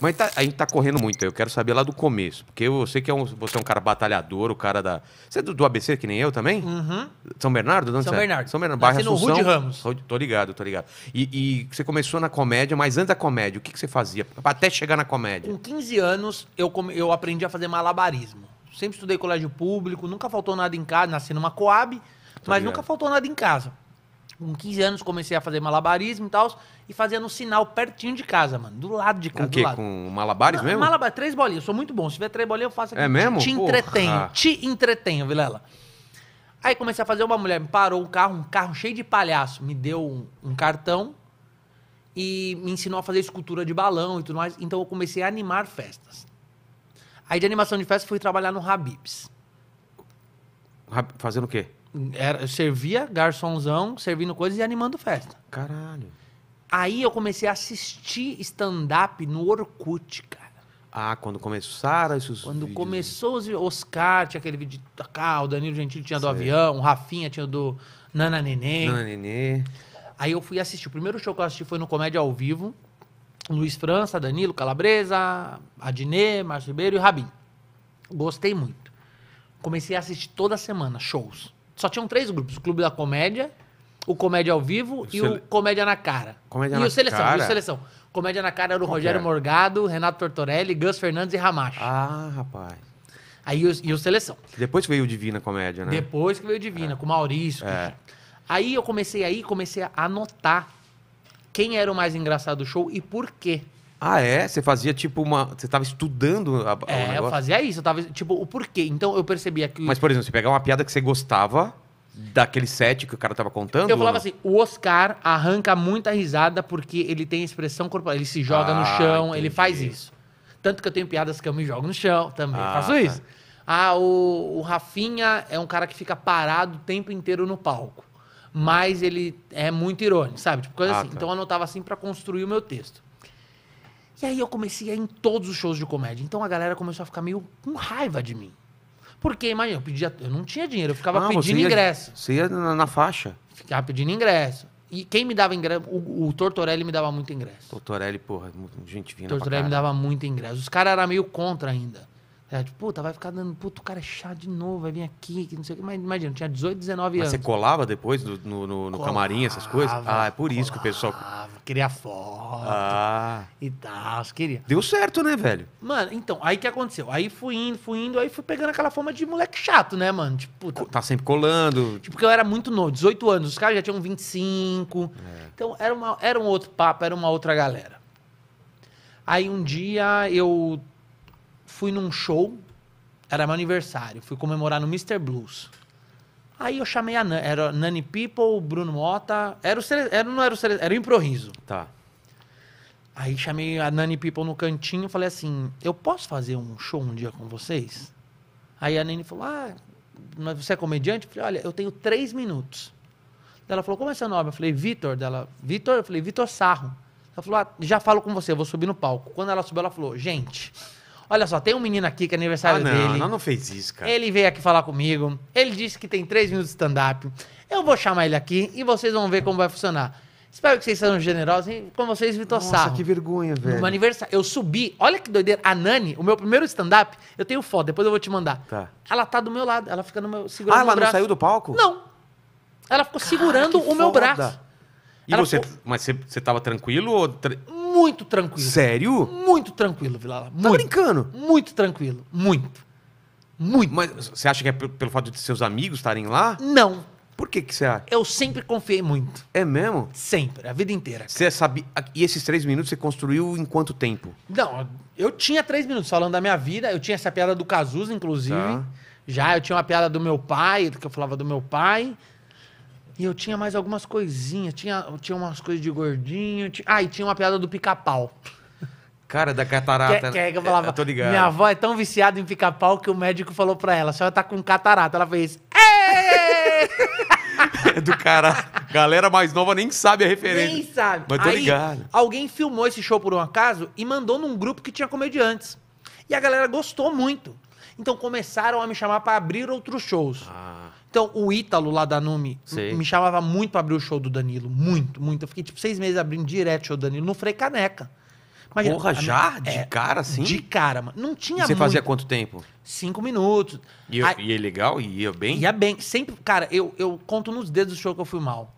Mas tá, a gente tá correndo muito, eu quero saber lá do começo. Porque eu sei que é um, você é um cara batalhador, o cara da. Você é do, do ABC, que nem eu também? Uhum. São Bernardo? São é? Bernardo. São Bernardo, Barra Assunção. Rude Ramos. Tô ligado, tô ligado. E, e, você começou na comédia, mas antes da comédia, o que, que você fazia? Até chegar na comédia? Com 15 anos, eu, come, eu aprendi a fazer malabarismo. Sempre estudei colégio público, nunca faltou nada em casa, nasci numa Coab, tô mas ligado. nunca faltou nada em casa. Tipo, com 15 anos comecei a fazer malabarismo e tal, e fazia no sinal pertinho de casa, mano. Do lado de casa. Com o quê? Com malabares Não, mesmo? Malabar, três bolinhas. Eu sou muito bom. Se tiver três bolinhas, eu faço é aqui. É mesmo? Te, te entretenho. Te entretenho, Vilela. Aí comecei a fazer, uma mulher me parou um carro, um carro cheio de palhaço. Me deu um, um cartão e me ensinou a fazer escultura de balão e tudo mais. Então eu comecei a animar festas. Aí de animação de festa fui trabalhar no Habibs. Fazendo o quê? Era, servia garçonzão, servindo coisas e animando festa. Caralho. Aí eu comecei a assistir stand-up no Orkut, cara. Ah, quando começaram esses Quando vídeos... começou os Oscar, tinha aquele vídeo de cá, o Danilo Gentili tinha do Sei. avião, o Rafinha tinha do Nana Nenê. Nana Nenê. Aí eu fui assistir. O primeiro show que eu assisti foi no Comédia ao Vivo. Luiz França, Danilo Calabresa, Adnê, Márcio Ribeiro e Rabin. Gostei muito. Comecei a assistir toda semana shows. Só tinham três grupos: o Clube da Comédia, o Comédia ao Vivo o e o Comédia na Cara. Comédia e na o Seleção, cara? e o Seleção. Comédia na Cara era o Rogério era? É? Morgado, Renato Tortorelli, Gus Fernandes e Ramacho. Ah, rapaz. Aí o, e o Seleção. Depois que veio o Divina Comédia, né? Depois que veio o Divina, é. com o Maurício. É. Aí eu comecei aí, comecei a anotar quem era o mais engraçado do show e por quê. Ah, é? Você fazia tipo uma. Você estava estudando a... É, eu fazia isso. Eu tava tipo o porquê. Então eu percebia que. Mas, por exemplo, você pegar uma piada que você gostava daquele set que o cara tava contando? Eu falava assim, o Oscar arranca muita risada porque ele tem expressão corporal, ele se joga ah, no chão, entendi. ele faz isso. Tanto que eu tenho piadas que eu me jogo no chão também, ah, faço tá. isso. Tá. Ah, o, o Rafinha é um cara que fica parado o tempo inteiro no palco, mas ele é muito irônico, sabe? Tipo coisa ah, assim. Tá. Então eu anotava assim para construir o meu texto. E aí eu comecei a ir em todos os shows de comédia. Então a galera começou a ficar meio com raiva de mim. Porque, imagina, eu pedia. Eu não tinha dinheiro, eu ficava ah, pedindo você ia, ingresso. Você ia na, na, faixa. Ficava pedindo ingresso. E quem me dava ingresso? O, o Tortorelli me dava muito ingresso. Tortorelli, porra, gente vindo. Tortorelli me dava muito ingresso. Os caras eram meio contra ainda. Era tipo, puta, vai ficar dando, puta, o cara é chato de novo, vai vir aqui, que não sei o que. Mas imagina, tinha 18, 19 Mas anos. Você colava depois do- no, no- no Colava, camarim, essas coisas? Ah, é por isso que o pessoal. colava, Queria foto Ah. e tal, queria. Deu certo, né, velho? Mano, então, aí que aconteceu? Aí fui indo, fui indo, aí fui pegando aquela forma de moleque chato, né, mano? Tipo, puta, Tá sempre colando. Tipo, porque eu era muito novo, 18 anos, os caras já tinham 25. É. Então era, uma, era um outro papo, era uma outra galera. Aí um dia eu fui num show, era meu aniversário, fui comemorar no Mr. Blues. Aí eu chamei a Nani, era Nani People, Bruno Mota, era o cele, era, não era o cele, era o improviso. Tá. Aí chamei a Nani People no cantinho, falei assim, eu posso fazer um show um dia com vocês? Aí a Nani falou, ah, mas você é comediante? Eu falei, olha, eu tenho três minutos. Ela falou, como é seu nome? Eu falei, Vitor. Dela, Vitor? Eu falei, Vitor Sarro. Ela falou, ah, já falo com você, eu vou subir no palco. Quando ela subiu, ela falou, gente, Olha só, tem um menino aqui que é aniversário ah, não, dele. Não, não fez isso, cara. Ele veio aqui falar comigo. Ele disse que tem três minutos de stand-up. Eu vou chamar ele aqui e vocês vão ver como vai funcionar. Espero que vocês sejam generosos. hein? com vocês, Vitor Nossa, Sarro. que vergonha, velho. No aniversário, eu subi. Olha que doideira. A Nani, o meu primeiro stand-up, eu tenho foto, depois eu vou te mandar. Tá. Ela tá do meu lado, ela fica no meu, segurando ah, ela meu braço. não saiu do palco? Não. Ela ficou Cara, segurando o foda. meu braço. E ela você, ficou... mas você, você tava tranquilo ou... Muito tranquilo. Sério? Muito tranquilo, Vilela. Tá muito, tá brincando? Muito tranquilo. Muito. Muito. Mas você acha que é pelo fato de seus amigos estarem lá? Não. Por que que você acha? Eu sempre confiei muito. É mesmo? Sempre, a vida inteira. Cara. Você sabia... E esses três minutos você construiu em quanto tempo? Não, eu tinha três minutos falando da minha vida. Eu tinha essa piada do Cazuza, inclusive. Tá. Já, eu tinha uma piada do meu pai, que eu falava do meu pai. E eu tinha mais algumas coisinhas. Tinha, tinha umas coisas de gordinho. Tinha... Ah, e tinha uma piada do pica-pau. Cara, da catarata. Que, que é eu falava, é, tô ligado. Minha avó é tão viciada em pica-pau que o médico falou pra ela: a senhora tá com catarata. Ela fez. É do cara. Galera mais nova nem sabe a referência. Nem sabe. Mas tô Aí, ligado. Alguém filmou esse show por um acaso e mandou num grupo que tinha comediantes. E a galera gostou muito. Então começaram a me chamar para abrir outros shows. Ah. Então, o Ítalo lá da Numi me chamava muito pra abrir o show do Danilo. Muito, muito. Eu fiquei tipo seis meses abrindo direto o show do Danilo não Frei Caneca. Imagina, Porra, já? De é, cara, assim? De cara, mano. Não tinha e você muito. fazia quanto tempo? Cinco minutos. E, ia é legal? E ia bem? Ia bem. Sempre, cara, eu, eu conto nos dedos o show que eu fui mal.